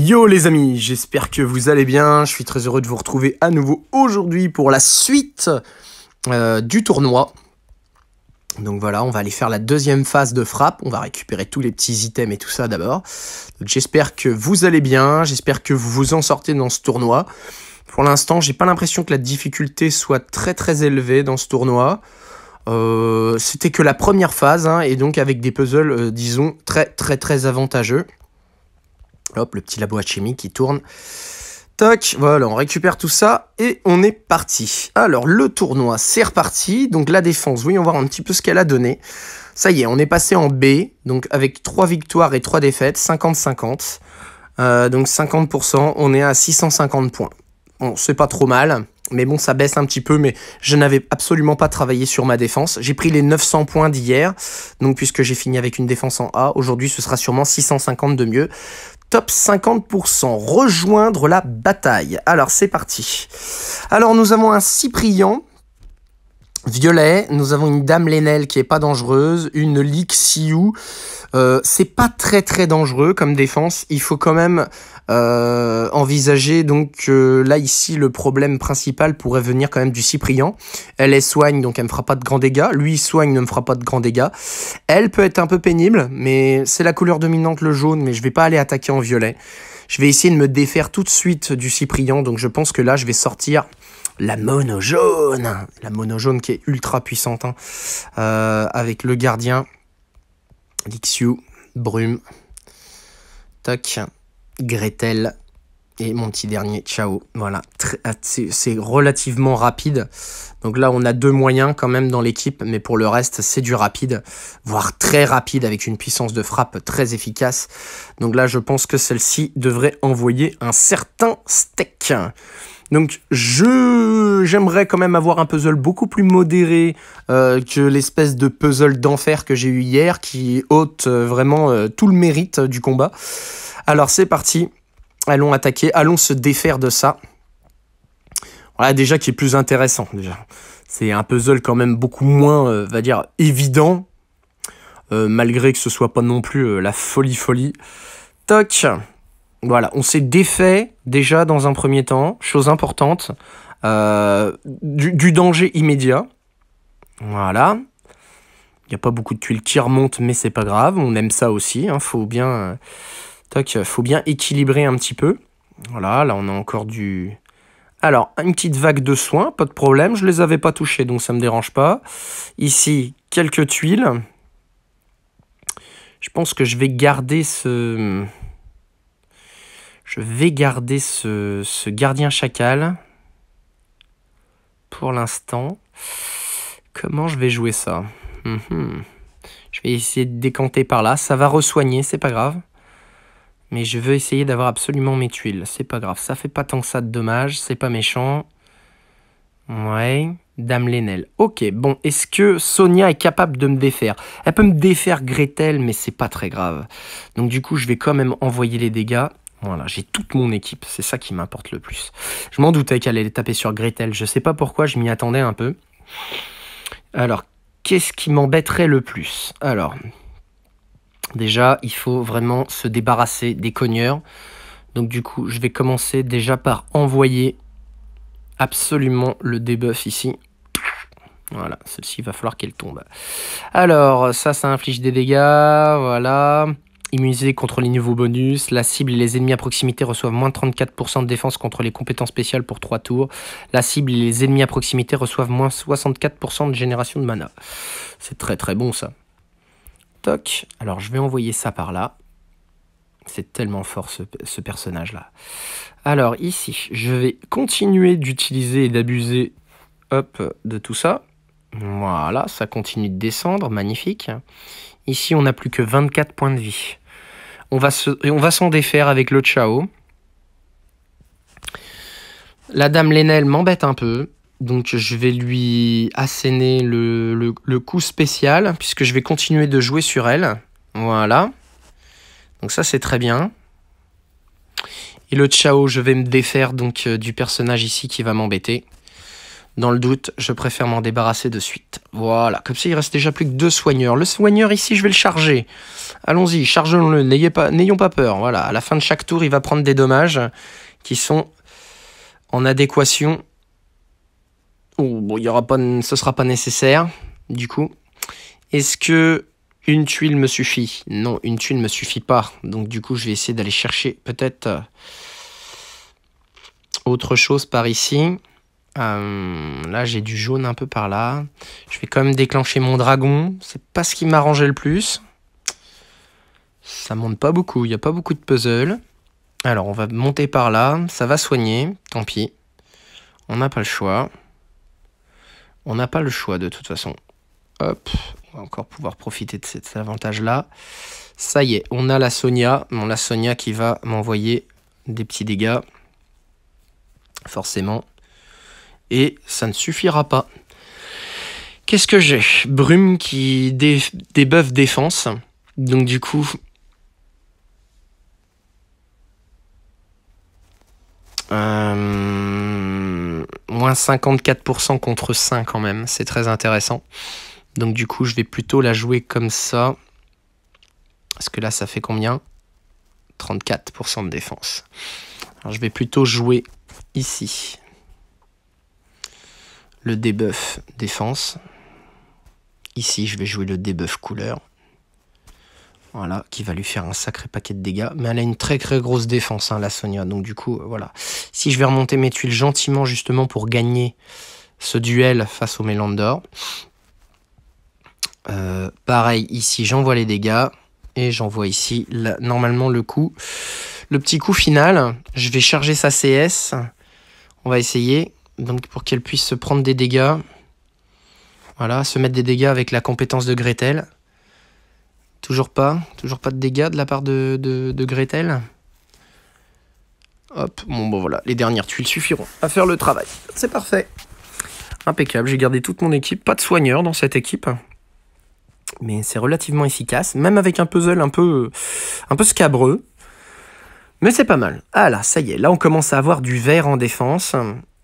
Yo les amis, j'espère que vous allez bien. Je suis très heureux de vous retrouver à nouveau aujourd'hui pour la suite euh, du tournoi. Donc voilà, on va aller faire la deuxième phase de frappe. On va récupérer tous les petits items et tout ça d'abord. J'espère que vous allez bien. J'espère que vous vous en sortez dans ce tournoi. Pour l'instant, j'ai pas l'impression que la difficulté soit très très élevée dans ce tournoi. Euh, c'était que la première phase hein, et donc avec des puzzles, euh, disons, très très très avantageux. Hop, le petit labo chimie qui tourne. Tac, voilà, on récupère tout ça et on est parti. Alors, le tournoi, c'est reparti. Donc, la défense, voyons voir un petit peu ce qu'elle a donné. Ça y est, on est passé en B, donc avec 3 victoires et 3 défaites, 50-50. Euh, donc 50%, on est à 650 points. Bon, c'est pas trop mal, mais bon, ça baisse un petit peu, mais je n'avais absolument pas travaillé sur ma défense. J'ai pris les 900 points d'hier, donc puisque j'ai fini avec une défense en A, aujourd'hui ce sera sûrement 650 de mieux top 50%, rejoindre la bataille. Alors c'est parti. Alors nous avons un Cyprien. Violet, nous avons une Dame Lénel qui est pas dangereuse, une Lixiou. Euh, c'est pas très très dangereux comme défense. Il faut quand même euh, envisager donc là ici le problème principal pourrait venir quand même du Cyprien. Elle est soigne donc elle me fera pas de grands dégâts. Lui soigne ne me fera pas de grands dégâts. Elle peut être un peu pénible, mais c'est la couleur dominante le jaune, mais je vais pas aller attaquer en violet. Je vais essayer de me défaire tout de suite du Cyprien, donc je pense que là je vais sortir la mono jaune, la mono jaune qui est ultra puissante hein. euh, avec le gardien, Lixiu, Brume. Tac. Gretel. Et mon petit dernier, ciao. Voilà, ah, c'est relativement rapide. Donc là, on a deux moyens quand même dans l'équipe, mais pour le reste, c'est du rapide, voire très rapide, avec une puissance de frappe très efficace. Donc là, je pense que celle-ci devrait envoyer un certain steak. Donc je j'aimerais quand même avoir un puzzle beaucoup plus modéré euh, que l'espèce de puzzle d'enfer que j'ai eu hier qui ôte euh, vraiment euh, tout le mérite du combat. Alors c'est parti, allons attaquer, allons se défaire de ça. Voilà déjà qui est plus intéressant C'est un puzzle quand même beaucoup moins, va dire, évident, malgré que ce soit pas non plus la folie folie. Toc voilà, on s'est défait déjà dans un premier temps, chose importante, euh, du, danger immédiat. Voilà. Il n'y a pas beaucoup de tuiles qui remontent, mais c'est pas grave, on aime ça aussi. Il hein, faut bien, euh, faut bien équilibrer un petit peu. Voilà, là on a encore du... Alors, une petite vague de soins, pas de problème, je les avais pas touchés, donc ça me dérange pas. Ici, quelques tuiles. Je pense que je vais garder ce... Je vais garder ce, gardien chacal pour l'instant. Comment je vais jouer ça mhm. Je vais essayer de décanter par là. Ça va ressoigner, c'est pas grave. Mais je veux essayer d'avoir absolument mes tuiles. C'est pas grave. Ça fait pas tant que ça de dommage. C'est pas méchant. Ouais. Dame Lénel. Ok, bon, est-ce que Sonia est capable de me défaire Elle peut me défaire Gretel, mais c'est pas très grave. Donc du coup, je vais quand même envoyer les dégâts. Voilà, j'ai toute mon équipe, c'est ça qui m'importe le plus. Je m'en doutais qu'elle allait taper sur Gretel, je sais pas pourquoi, je m'y attendais un peu. Alors, qu'est-ce qui m'embêterait le plus Alors, déjà, il faut vraiment se débarrasser des cogneurs. Donc du coup, je vais commencer déjà par envoyer absolument le debuff ici. Voilà, celle-ci, il va falloir qu'elle tombe. Alors, ça, ça inflige des dégâts, voilà immunisé contre les nouveaux bonus. La cible et les ennemis à proximité reçoivent moins 34% de défense contre les compétences spéciales pour 3 tours. La cible et les ennemis à proximité reçoivent moins 64% de génération de mana. C'est très très bon ça. Toc. Alors je vais envoyer ça par là. C'est tellement fort ce, personnage-là. Alors ici, je vais continuer d'utiliser et d'abuser de tout ça. Voilà, ça continue de descendre, magnifique. Ici, on n'a plus que 24 points de vie. On va s'en défaire avec le Chao. La dame Lennel m'embête un peu. Donc je vais lui asséner le, coup spécial, puisque je vais continuer de jouer sur elle. Voilà. Donc ça c'est très bien. Et le Chao, je vais me défaire donc euh, du personnage ici qui va m'embêter. Dans le doute, je préfère m'en débarrasser de suite. Voilà, comme ça il reste déjà plus que deux soigneurs. Le soigneur ici, je vais le charger. Allons-y, chargeons-le, n'ayons pas, peur. Voilà, à la fin de chaque tour, il va prendre des dommages qui sont en adéquation. ou oh, bon, il y aura pas, ce sera pas nécessaire, du coup. Est-ce que une tuile me suffit Non, une tuile me suffit pas. Donc du coup, je vais essayer d'aller chercher peut-être euh, autre chose par ici. Euh, là, j'ai du jaune un peu par là. Je vais quand même déclencher mon dragon. C'est pas ce qui m'arrangeait le plus. Ça monte pas beaucoup. Il n'y a pas beaucoup de puzzle Alors, on va monter par là. Ça va soigner. Tant pis. On n'a pas le choix. On n'a pas le choix de toute façon. Hop. On va encore pouvoir profiter de cet avantage-là. Ça y est, on a la Sonia. la Sonia qui va m'envoyer des petits dégâts. Forcément et ça ne suffira pas. Qu'est-ce que j'ai Brume qui des débuff défense. Donc du coup... Euh, moins 54% contre 5 quand même, c'est très intéressant. Donc du coup je vais plutôt la jouer comme ça. Parce que là ça fait combien 34% de défense. Alors je vais plutôt jouer ici le debuff défense. Ici, je vais jouer le debuff couleur. Voilà, qui va lui faire un sacré paquet de dégâts. Mais elle a une très très grosse défense, hein, la Sonia. Donc du coup, voilà. Si je vais remonter mes tuiles gentiment, justement, pour gagner ce duel face au Mélandor. Euh, pareil, ici, j'envoie les dégâts. Et j'envoie ici, normalement, le coup. Le petit coup final, je vais charger sa CS. On va essayer donc pour qu'elle puisse se prendre des dégâts. Voilà, se mettre des dégâts avec la compétence de Gretel. Toujours pas, toujours pas de dégâts de la part de, Gretel. Hop, bon, bon voilà, les dernières tuiles suffiront à faire le travail. C'est parfait. Impeccable, j'ai gardé toute mon équipe, pas de soigneur dans cette équipe. Mais c'est relativement efficace, même avec un puzzle un peu, un peu scabreux. Mais c'est pas mal. Ah là, ça y est, là on commence à avoir du vert en défense.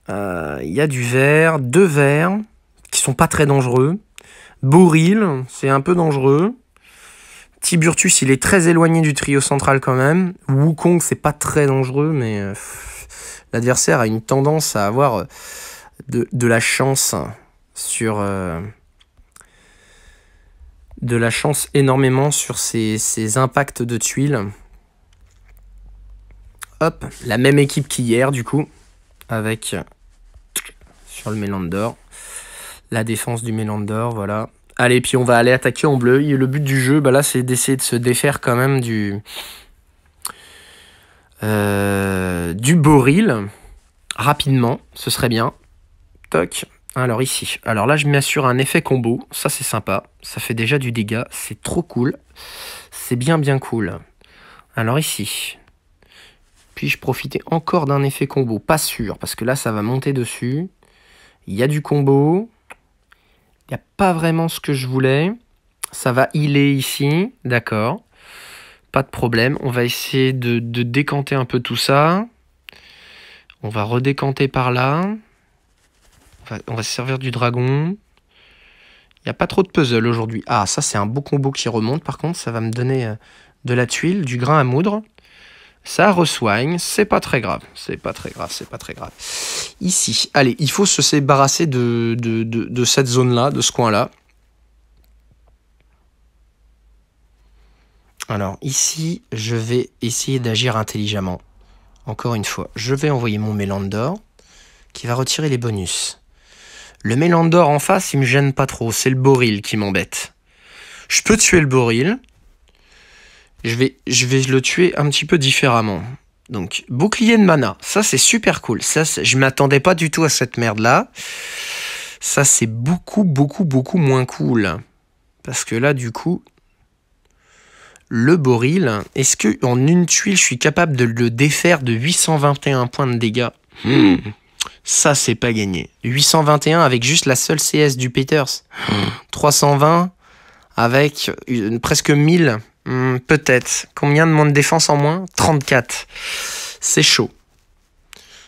Il euh, y a du vert. deux verts qui sont pas très dangereux. Boril, c'est un peu dangereux. Tiburtus, il est très éloigné du trio central quand même. Wukong, c'est pas très dangereux, mais euh, l'adversaire a une tendance à avoir euh, de, la chance sur. de la chance énormément sur ses, ses impacts de tuiles. Hop, la même équipe qu'hier, du coup, avec le Mélandor. La défense du Mélandor, voilà. Allez, puis on va aller attaquer en bleu. Et le but du jeu, bah là, c'est d'essayer de se défaire quand même du... Euh, du Boril. Rapidement, ce serait bien. Toc. Alors ici. Alors là, je m'assure un effet combo. Ça, c'est sympa. Ça fait déjà du dégât. C'est trop cool. C'est bien, bien cool. Alors ici. Puis-je profiter encore d'un effet combo Pas sûr, parce que là, ça va monter dessus. Il y a du combo. Il n'y a pas vraiment ce que je voulais. Ça va healer ici. D'accord. Pas de problème. On va essayer de, décanter un peu tout ça. On va redécanter par là. On va, on va se servir du dragon. Il n'y a pas trop de puzzle aujourd'hui. Ah, ça c'est un beau combo qui remonte. Par contre, ça va me donner euh, de la tuile, du grain à moudre. Ça reçoigne, c'est pas très grave, c'est pas très grave, c'est pas très grave. Ici, allez, il faut se débarrasser de, de, de cette zone-là, de ce coin-là. Alors ici, je vais essayer d'agir intelligemment. Encore une fois, je vais envoyer mon Mélandor qui va retirer les bonus. Le Mélandor en face, il me gêne pas trop, c'est le Boril qui m'embête. Je peux tuer le Boril, je vais, je vais le tuer un petit peu différemment. Donc, bouclier de mana, ça c'est super cool. Ça, je m'attendais pas du tout à cette merde là. Ça c'est beaucoup, beaucoup, beaucoup moins cool. Parce que là, du coup, le Boril, est-ce que en une tuile, je suis capable de le défaire de 821 points de dégâts hmm. Ça, c'est pas gagné. 821 avec juste la seule CS du Peters. 320 hmm. avec presque 1000 Hmm, peut-être. Combien de moins de défense en moins 34. C'est chaud.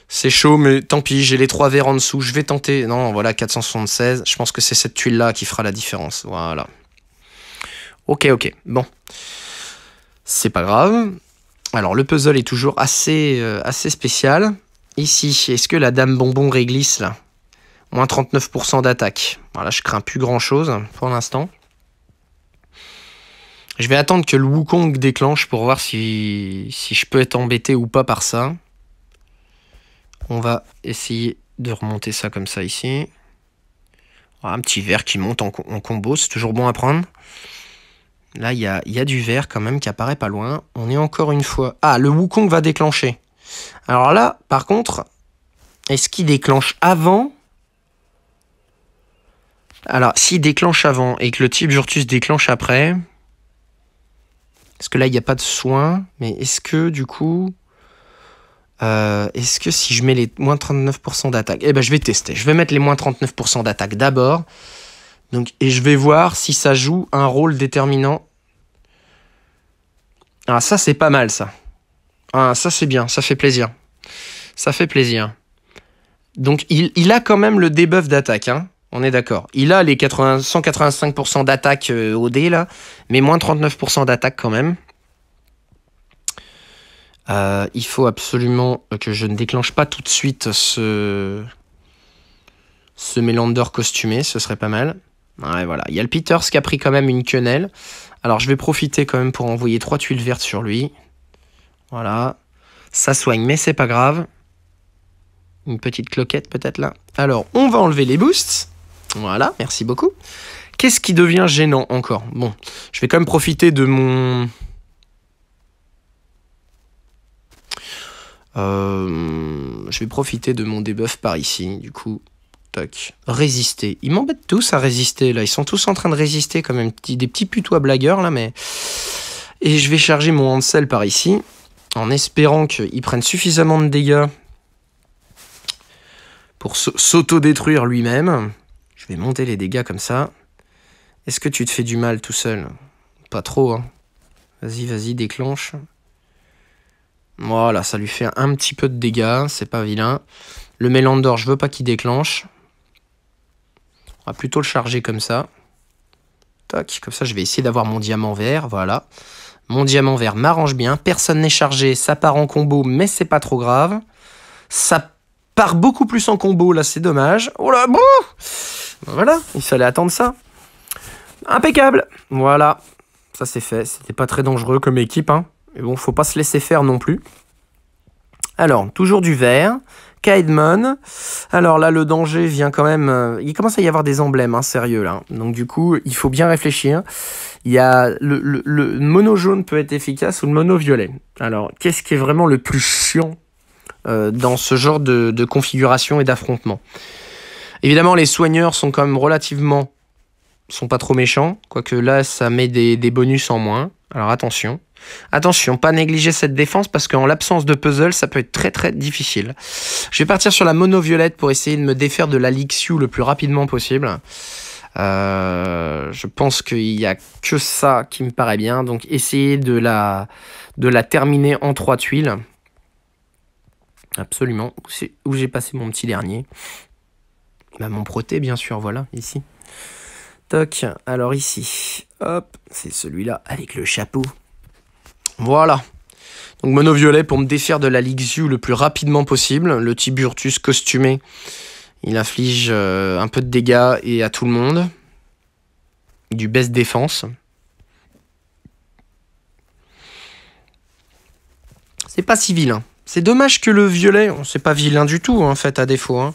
C'est chaud, mais tant pis, j'ai les trois verres en dessous, je vais tenter. Non, voilà, 476. Je pense que c'est cette tuile-là qui fera la différence. Voilà. Ok, ok, bon. C'est pas grave. Alors, le puzzle est toujours assez, euh, assez spécial. Ici, est-ce que la dame bonbon réglisse, là Moins 39% d'attaque. Voilà, je crains plus grand-chose pour l'instant. Je vais attendre que le Wukong déclenche pour voir si, je peux être embêté ou pas par ça. On va essayer de remonter ça comme ça ici. Ah, un petit vert qui monte en, combo, c'est toujours bon à prendre. Là, il y a, y a, du vert quand même qui apparaît pas loin. On est encore une fois... Ah, le Wukong va déclencher. Alors là, par contre, est-ce qu'il déclenche avant Alors, s'il déclenche avant et que le type Jurtus déclenche après, parce que là, il n'y a pas de soin, mais est-ce que du coup, euh, est-ce que si je mets les moins 39% d'attaque, eh ben je vais tester. Je vais mettre les moins 39% d'attaque d'abord. Donc, et je vais voir si ça joue un rôle déterminant. Ah, ça c'est pas mal ça. Ah, ça c'est bien, ça fait plaisir. Ça fait plaisir. Donc il, il a quand même le debuff d'attaque. Hein. On est d'accord. Il a les 185% d'attaque au euh, dé, là, mais moins 39% d'attaque quand même. Euh, il faut absolument que je ne déclenche pas tout de suite ce, ce Mélander costumé, ce serait pas mal. Ouais, voilà. Il y a le Peters qui a pris quand même une quenelle. Alors, je vais profiter quand même pour envoyer trois tuiles vertes sur lui. Voilà. Ça soigne, mais c'est pas grave. Une petite cloquette peut-être là. Alors, on va enlever les boosts. Voilà, merci beaucoup. Qu'est-ce qui devient gênant encore Bon, je vais quand même profiter de mon... Euh, je vais profiter de mon debuff par ici, du coup. Tac. Résister. Ils m'embêtent tous à résister, là. Ils sont tous en train de résister, quand même. Des petits putois blagueurs, là, mais... Et je vais charger mon Hansel par ici, en espérant qu'il prenne suffisamment de dégâts pour s'auto-détruire lui-même. Je vais monter les dégâts comme ça. Est-ce que tu te fais du mal tout seul Pas trop, hein. Vas-y, vas-y, déclenche. Voilà, ça lui fait un petit peu de dégâts, c'est pas vilain. Le Mélandor, je veux pas qu'il déclenche. On va plutôt le charger comme ça. Tac, comme ça je vais essayer d'avoir mon diamant vert, voilà. Mon diamant vert m'arrange bien, personne n'est chargé, ça part en combo, mais c'est pas trop grave. Ça part beaucoup plus en combo, là c'est dommage. Oh là, bon ben voilà, il fallait attendre ça. Impeccable. Voilà, ça c'est fait. C'était pas très dangereux comme équipe, hein. Mais bon, faut pas se laisser faire non plus. Alors, toujours du vert. Kaidmon. Alors là, le danger vient quand même. Euh, il commence à y avoir des emblèmes, hein, sérieux là. Donc du coup, il faut bien réfléchir. Il y a le, mono jaune peut être efficace ou le mono violet. Alors, qu'est-ce qui est vraiment le plus chiant euh, dans ce genre de configuration et d'affrontement Évidemment, les soigneurs sont quand même relativement. sont pas trop méchants, quoique là, ça met des, bonus en moins. Alors attention. Attention, pas négliger cette défense parce qu'en l'absence de puzzle, ça peut être très très difficile. Je vais partir sur la mono-violette pour essayer de me défaire de la Lixiu le plus rapidement possible. Euh, je pense qu'il n'y a que ça qui me paraît bien. Donc essayer de la, de la terminer en trois tuiles. Absolument. C'est Où j'ai passé mon petit dernier. Bah, mon Proté, bien sûr, voilà, ici. Toc, alors ici, hop, c'est celui-là avec le chapeau. Voilà. Donc mono-violet pour me défaire de la Ligue le plus rapidement possible. Le Tiburtus costumé, il inflige euh, un peu de dégâts et à tout le monde. Du baisse défense. C'est pas si vilain. C'est dommage que le violet, c'est pas vilain du tout en fait à défaut. Hein.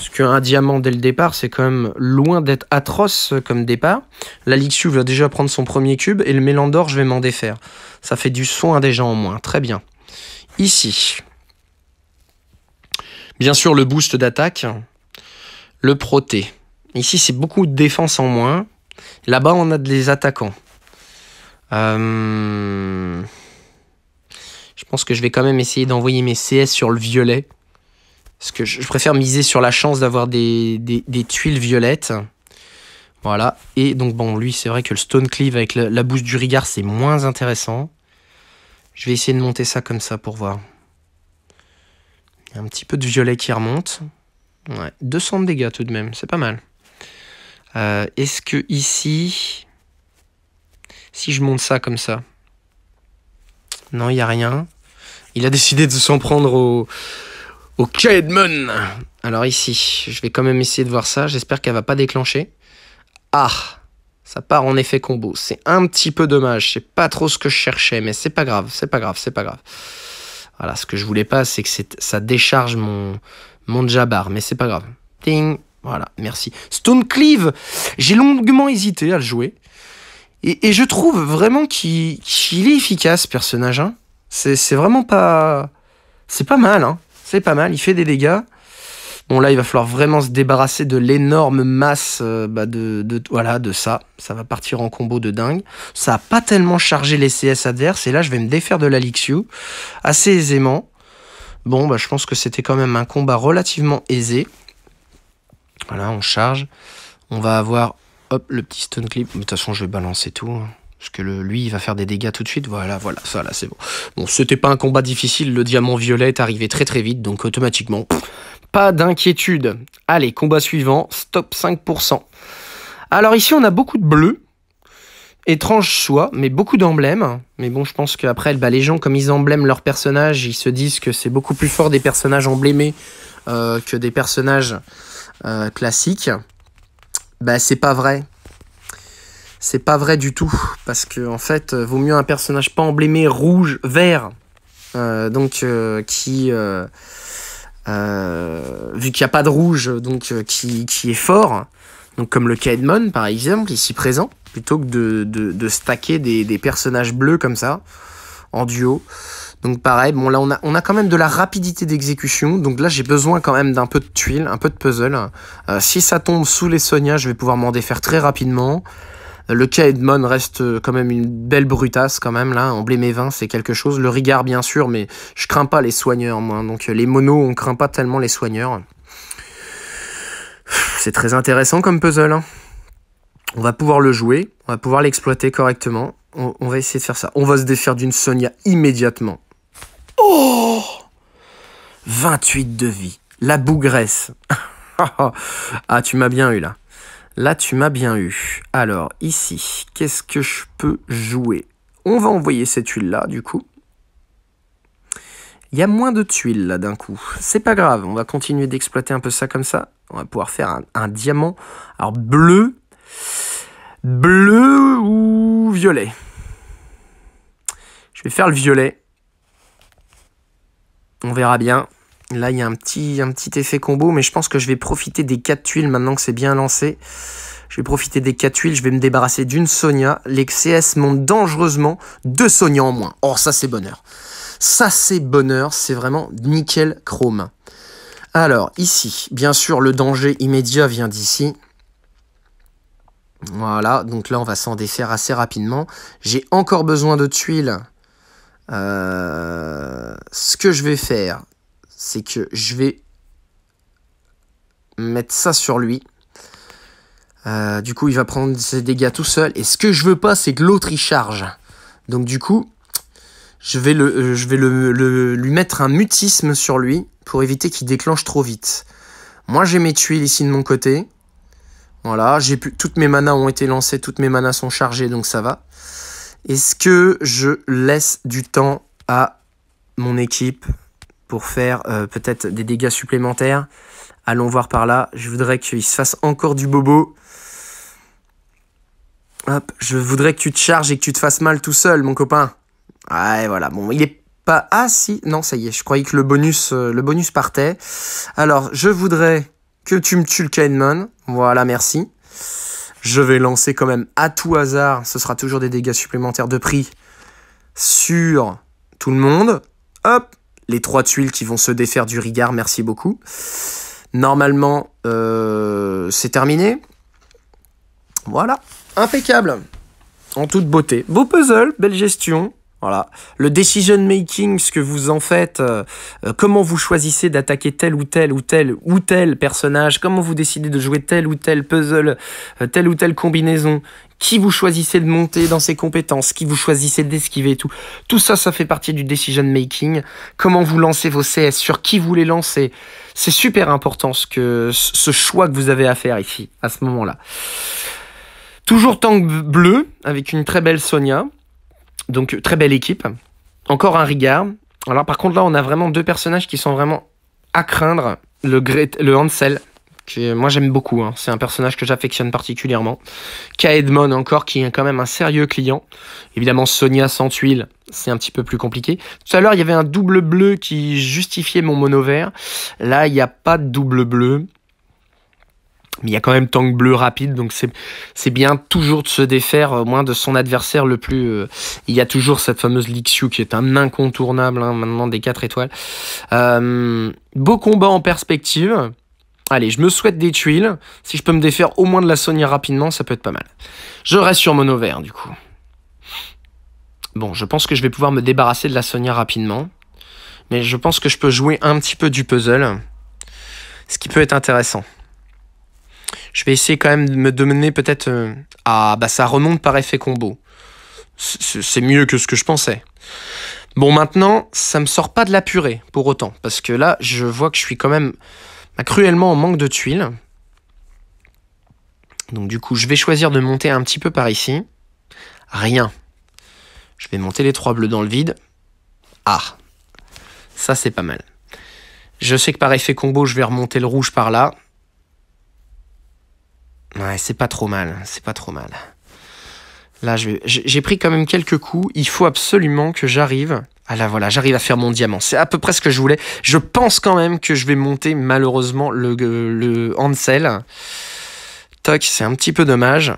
Parce qu'un diamant dès le départ, c'est quand même loin d'être atroce comme départ. La va déjà prendre son premier cube et le Mélandor, je vais m'en défaire. Ça fait du soin gens en moins. Très bien. Ici. Bien sûr, le boost d'attaque. Le proté. Ici, c'est beaucoup de défense en moins. Là-bas, on a des attaquants. Euh, je pense que je vais quand même essayer d'envoyer mes CS sur le violet. Parce que je, préfère miser sur la chance d'avoir des, tuiles violettes. Voilà. Et donc, bon, lui, c'est vrai que le Stone Cleave avec la, bouche du Rigard, c'est moins intéressant. Je vais essayer de monter ça comme ça pour voir. Il y a un petit peu de violet qui remonte. Ouais, 200 de dégâts tout de même, c'est pas mal. Euh, est-ce que ici... Si je monte ça comme ça... Non, il n'y a rien. Il a décidé de s'en prendre au Ok, Edmund Alors ici, je vais quand même essayer de voir ça. J'espère qu'elle va pas déclencher. Ah, ça part en effet combo. C'est un petit peu dommage. C'est pas trop ce que je cherchais, mais c'est pas grave, c'est pas grave, c'est pas grave. Voilà, ce que je voulais pas, c'est que ça décharge mon, mon Jabbar, mais c'est pas grave. Ding voilà, merci. Stone Cleave! j'ai longuement hésité à le jouer. Et, je trouve vraiment qu'il est efficace, personnage. Hein. C'est vraiment pas... C'est pas mal, hein. C'est pas mal, il fait des dégâts. Bon là, il va falloir vraiment se débarrasser de l'énorme masse euh, bah, de, voilà de ça. Ça va partir en combo de dingue. Ça n'a pas tellement chargé les CS adverses et là, je vais me défaire de l'Alixiu. assez aisément. Bon, bah, je pense que c'était quand même un combat relativement aisé. Voilà, on charge. On va avoir hop le petit stone clip. De toute façon, je vais balancer tout. Hein. Parce que le, lui, il va faire des dégâts tout de suite. Voilà, voilà, ça là, c'est bon. Bon, c'était pas un combat difficile. Le diamant violet est arrivé très très vite, donc automatiquement, pas d'inquiétude. Allez, combat suivant, stop 5%. Alors ici, on a beaucoup de bleus. Étrange choix, mais beaucoup d'emblèmes. Mais bon, je pense qu'après, bah, les gens, comme ils emblèment leurs personnages, ils se disent que c'est beaucoup plus fort des personnages emblémés euh, que des personnages euh, classiques. Bah, c'est pas vrai c'est pas vrai du tout parce que en fait euh, vaut mieux un personnage pas emblémé rouge vert euh, donc euh, qui vu qu'il n'y a pas de rouge donc qui, est fort donc comme le Kaedmon par exemple ici présent plutôt que de, stacker des, personnages bleus comme ça en duo donc pareil bon là on a, on a quand même de la rapidité d'exécution donc là j'ai besoin quand même d'un peu de tuiles un peu de puzzle si ça tombe sous les Sonia je vais pouvoir m'en défaire très rapidement le K reste euh, quand même une belle brutasse quand même là. En 20, c'est quelque chose. Le Rigard bien sûr, mais je crains pas les soigneurs moi. Donc euh, les monos, on craint pas tellement les soigneurs. C'est très intéressant comme puzzle. Hein. On va pouvoir le jouer, on va pouvoir l'exploiter correctement. On, on, va essayer de faire ça. On va se défaire d'une Sonia immédiatement. Oh 28 de vie. La bougresse. ah, tu m'as bien eu là. Là, tu m'as bien eu. Alors, ici, qu'est-ce que je peux jouer On va envoyer cette huile là du coup. Il y a moins de tuiles, là, d'un coup. C'est pas grave, on va continuer d'exploiter un peu ça comme ça. On va pouvoir faire un, un diamant. Alors, bleu. Bleu ou violet Je vais faire le violet. On verra bien. Là, il y a un petit, un petit effet combo, mais je pense que je vais profiter des 4 tuiles maintenant que c'est bien lancé. Je vais profiter des 4 tuiles, je vais me débarrasser d'une Sonia. Les CS dangereusement, deux Sonia en moins. Or, oh, ça c'est bonheur. Ça c'est bonheur, c'est vraiment nickel chrome. Alors, ici, bien sûr, le danger immédiat vient d'ici. Voilà, donc là on va s'en défaire assez rapidement. J'ai encore besoin de tuiles. Euh, ce que je vais faire, c'est que je vais mettre ça sur lui. Euh, du coup, il va prendre ses dégâts tout seul. Et ce que je veux pas, c'est que l'autre, y charge. Donc du coup, je vais, le, euh, je vais lui mettre un mutisme sur lui pour éviter qu'il déclenche trop vite. Moi, j'ai mes tuiles ici de mon côté. Voilà, j'ai pu... toutes mes manas ont été lancées, toutes mes manas sont chargées, donc ça va. Est-ce que je laisse du temps à mon équipe pour faire euh, peut-être des dégâts supplémentaires. Allons voir par là. Je voudrais qu'il se fasse encore du bobo. Hop, je voudrais que tu te charges et que tu te fasses mal tout seul, mon copain. Ouais, voilà. Bon, il n'est pas... Ah si, non, ça y est, je croyais que le bonus, euh, le bonus partait. Alors, je voudrais que tu me tues le Kainmon. Voilà, merci. Je vais lancer quand même à tout hasard, ce sera toujours des dégâts supplémentaires de prix sur tout le monde. Hop, les trois tuiles qui vont se défaire du Rigard, merci beaucoup. Normalement, euh, c'est terminé. Voilà, impeccable, en toute beauté. Beau puzzle, belle gestion, voilà. Le decision making, ce que vous en faites, euh, euh, comment vous choisissez d'attaquer tel ou tel ou tel ou tel personnage, comment vous décidez de jouer tel ou tel puzzle, euh, telle ou telle combinaison, qui vous choisissez de monter dans ses compétences, qui vous choisissez d'esquiver tout. Tout ça, ça fait partie du decision making. Comment vous lancez vos CS, sur qui vous les lancez. C'est super important ce, que, ce choix que vous avez à faire ici, à ce moment-là. Toujours tank bleu, avec une très belle Sonia. Donc très belle équipe. Encore un Rigard. Alors par contre là on a vraiment deux personnages qui sont vraiment à craindre. Le, le Hansel, que moi j'aime beaucoup, hein. c'est un personnage que j'affectionne particulièrement. Kaedmon encore qui est quand même un sérieux client. Évidemment Sonia sans huile. c'est un petit peu plus compliqué. Tout à l'heure il y avait un double bleu qui justifiait mon mono vert. Là il n'y a pas de double bleu mais il y a quand même tank bleu rapide, donc c'est bien toujours de se défaire, au euh, moins de son adversaire le plus. Euh, il y a toujours cette fameuse Lixiu qui est un incontournable hein, maintenant des 4 étoiles. Euh, beau combat en perspective. Allez, je me souhaite des tuiles. Si je peux me défaire au moins de la Sonia rapidement, ça peut être pas mal. Je reste sur mon vert du coup. Bon, je pense que je vais pouvoir me débarrasser de la Sonia rapidement. Mais je pense que je peux jouer un petit peu du puzzle. Ce qui peut être intéressant je vais essayer quand même de me donner peut-être euh, à. Bah, ça remonte par effet combo. C'est mieux que ce que je pensais. Bon, maintenant, ça me sort pas de la purée pour autant. Parce que là, je vois que je suis quand même bah, cruellement en manque de tuiles. Donc, du coup, je vais choisir de monter un petit peu par ici. Rien. Je vais monter les trois bleus dans le vide. Ah Ça, c'est pas mal. Je sais que par effet combo, je vais remonter le rouge par là. Ouais, c'est pas trop mal, c'est pas trop mal. Là, j'ai pris quand même quelques coups. Il faut absolument que j'arrive. Ah là, voilà, j'arrive à faire mon diamant. C'est à peu près ce que je voulais. Je pense quand même que je vais monter, malheureusement, le, le Hansel. Toc, c'est un petit peu dommage.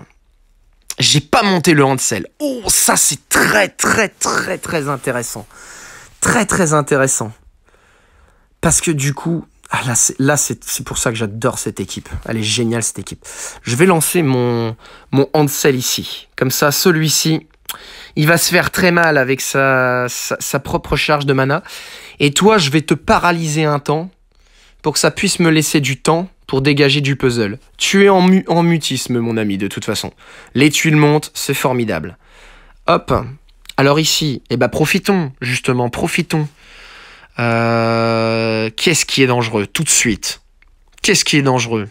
J'ai pas monté le Hansel. Oh, ça, c'est très, très, très, très intéressant. Très, très intéressant. Parce que du coup, ah, là, c'est, pour ça que j'adore cette équipe. Elle est géniale, cette équipe. Je vais lancer mon, mon Hansel ici. Comme ça, celui-ci, il va se faire très mal avec sa, sa, propre charge de mana. Et toi, je vais te paralyser un temps pour que ça puisse me laisser du temps pour dégager du puzzle. Tu es en, en mutisme, mon ami, de toute façon. Les tuiles montent, c'est formidable. Hop. Alors ici, eh ben profitons, justement, profitons euh, qu'est-ce qui est dangereux Tout de suite. Qu'est-ce qui est dangereux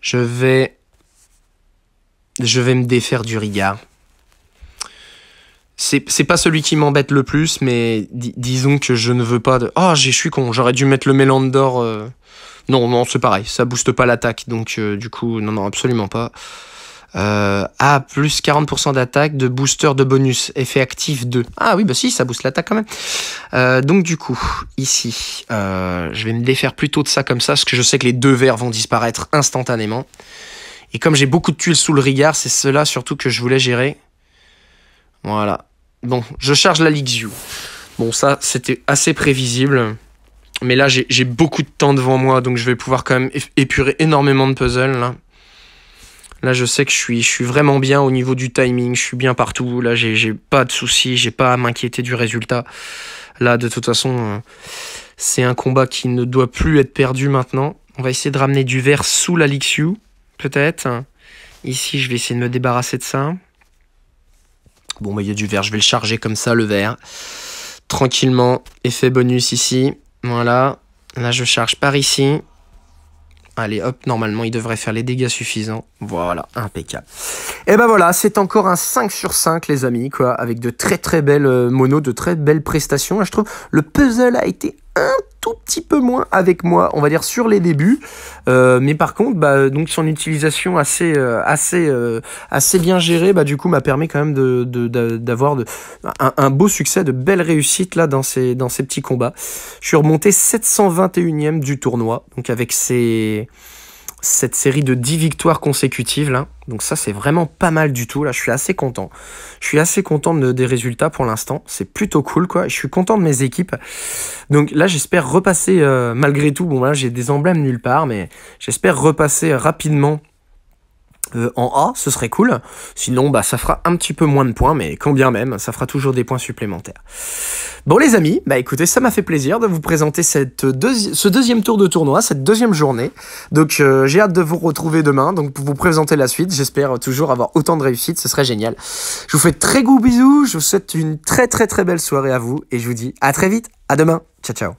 Je vais... Je vais me défaire du Riga. C'est pas celui qui m'embête le plus, mais disons que je ne veux pas de... Oh, je suis con, j'aurais dû mettre le Mélandor... d'or. Euh. Non, non, c'est pareil, ça booste pas l'attaque, donc euh, du coup, non, non, absolument pas euh, a plus 40% d'attaque, de booster, de bonus, effet actif 2. Ah oui, bah si, ça booste l'attaque quand même. Euh, donc du coup, ici, euh, je vais me défaire plutôt de ça comme ça, parce que je sais que les deux verres vont disparaître instantanément. Et comme j'ai beaucoup de tuiles sous le regard, c'est cela surtout que je voulais gérer. Voilà. Bon, je charge la Lixiu. Bon, ça, c'était assez prévisible. Mais là, j'ai beaucoup de temps devant moi, donc je vais pouvoir quand même épurer énormément de puzzles. Là. Là, je sais que je suis, je suis vraiment bien au niveau du timing, je suis bien partout. Là, j'ai pas de soucis, j'ai pas à m'inquiéter du résultat. Là, de toute façon, euh, c'est un combat qui ne doit plus être perdu maintenant. On va essayer de ramener du vert sous la peut-être. Ici, je vais essayer de me débarrasser de ça. Bon, bah, il y a du vert, je vais le charger comme ça, le vert. Tranquillement, effet bonus ici. Voilà. Là, je charge par ici. Allez hop, normalement il devrait faire les dégâts suffisants. Voilà, impeccable. Et eh ben voilà, c'est encore un 5 sur 5 les amis, quoi, avec de très très belles euh, monos, de très belles prestations. je trouve le puzzle a été un tout petit peu moins avec moi, on va dire sur les débuts. Euh, mais par contre, bah, donc son utilisation assez, euh, assez, euh, assez bien gérée, bah, du coup, m'a permis quand même d'avoir de, de, un, beau succès, de belles réussites là dans ces, dans ces petits combats. Je suis remonté 721e du tournoi, donc avec ces cette série de 10 victoires consécutives là. Donc ça c'est vraiment pas mal du tout là, je suis assez content. Je suis assez content de, des résultats pour l'instant, c'est plutôt cool quoi. Je suis content de mes équipes. Donc là j'espère repasser euh, malgré tout, bon là j'ai des emblèmes nulle part mais j'espère repasser rapidement euh, en A, ce serait cool. Sinon, bah, ça fera un petit peu moins de points, mais quand bien même, ça fera toujours des points supplémentaires. Bon, les amis, bah écoutez, ça m'a fait plaisir de vous présenter cette ce deuxième tour de tournoi, cette deuxième journée. Donc, euh, j'ai hâte de vous retrouver demain, donc pour vous présenter la suite. J'espère toujours avoir autant de réussite, ce serait génial. Je vous fais très gros bisous, je vous souhaite une très très très belle soirée à vous, et je vous dis à très vite, à demain, ciao ciao.